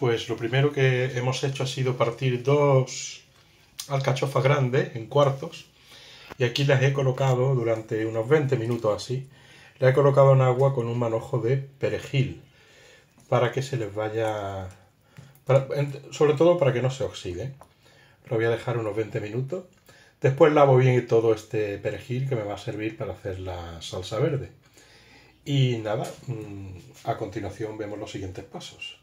Pues lo primero que hemos hecho ha sido partir dos alcachofas grandes en cuartos y aquí las he colocado durante unos 20 minutos así. Las he colocado en agua con un manojo de perejil para que se les vaya... sobre todo para que no se oxide. Lo voy a dejar unos 20 minutos. Después lavo bien todo este perejil que me va a servir para hacer la salsa verde. Y nada, mm, a continuación vemos los siguientes pasos.